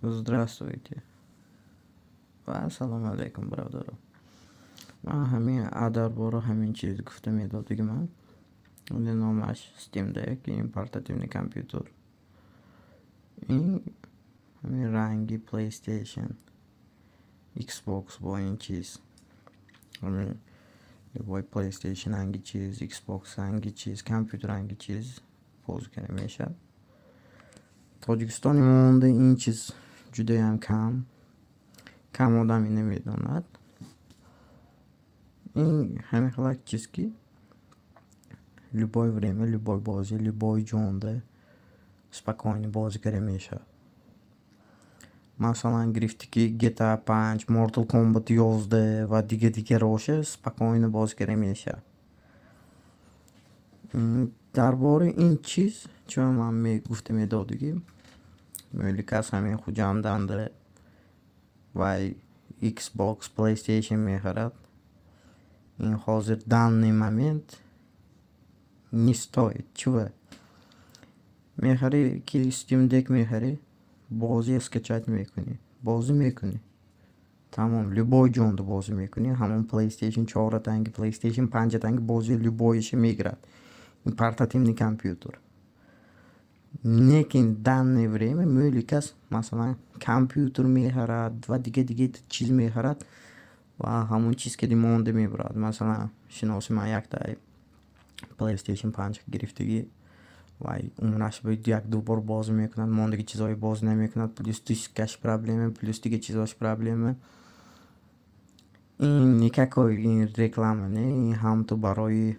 Здравствуйте. алейкум, Assalomu alaykum birodarlar. Men hamin Adar Bo'ri haminchilik kufta номаш Steam Deck, ин portativni компьютер. Eng hamin ранги PlayStation, Xbox bo'yinchiz. Hamin boy PlayStation hangichiz, Xbox компьютер hangichiz, kompyuter hangichiz, pozgina meshab. Tojikiston umumida инчиз. ҷудаям кам кам одаме намедонад ин ҳамин хела чиз ки любое время любой бозӣ любой ҷонда спокойно бозигаре мешавад масалан гирифти ки гта панҷ мортал комбат ёзда ва дига дига роша спокойно бозигаре мешавад дар бораи ин чиз чун ман гуфта медодагим мӯликас ҳамин хуҷандан дорад вай xbox playstation мехӯрад ин ҳозир данный момент не стоит чува мехӯрӣ ки steam дек мехӯрӣ бозӣ скачат мекунӣ бозӣ мекунӣ тамом любой ҷонду бозӣ мекунӣ ҳамон playstation чорра танги playstation панҷа танги бозӣ любоиша мегирад ин портативный компютер лекин данное время мӯли кас масалан компютер мехарад ва дига дига чиз мехарад ва ҳамун чиз ки ремонда мебурад масалан шиноси ман яктай плейстейшн панҷ гирифтагӣ вай умраш як ду бор боз мекунад мондаги чизои боз намекунад плюс дискаш проблема плюс дига чизош проблема ин никакой ин реклама не ин ҳамту барои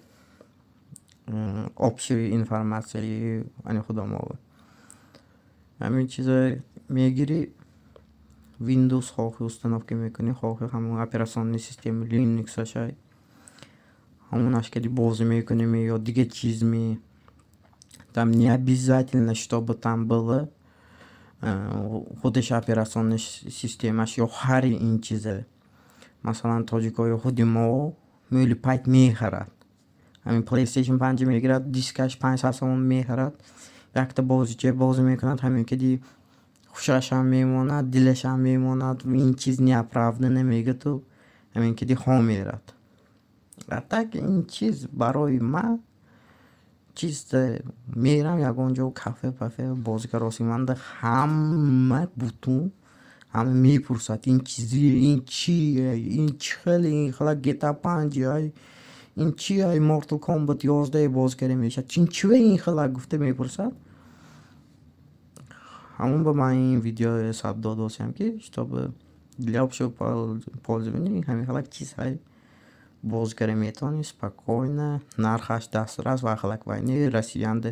обшири информацияи ани худамова ҳамин чизо мегири windows хоҳи установка мекунӣ хоҳи ҳамн операционии системи линуксашай ҳамн ашкади бозӣ мекунем ё дига чизми там не обязательно чтобы там было э, худаш операциони системаш ё ҳар ин чиза масалан тоҷикои худи мо мӯли пайт мехарад ҳамин плейстейшн панҷ мегирад дискаш панҷсад сомон мехарад якта бозиҷо бозӣ мекунад ҳамин ки ди хушашам мемонад дилашам мемонад ин чиз неоправдан мегӯту ҳамин ки ди хо мерад а так ин чиз барои ма чиз мерам ягон ҷо кафе пафе бозигаросиманда ҳама бутун ҳама мепурсад ин чизи ин чи ин чихел ин хала гета панҷ ай ин чи ай мортал комбат ёздаи бозигарӣ мешад чин чӣве ин хела гуфта мепурсад ҳамун ба ман ин видео саб дод осиям ки штоб лябшо ползивини ҳамин хелак чизҳай бозигарӣ метони спокойно нархаш дастрас ва хелак вайни россиянда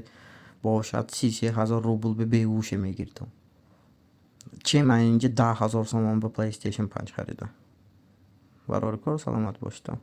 бошад си се ҳазор рубл бе бевуше мегирдам чи ман инҷа даҳ ҳазор сомон ба плейстейшн панҷ харидам барори кор саломат бошидам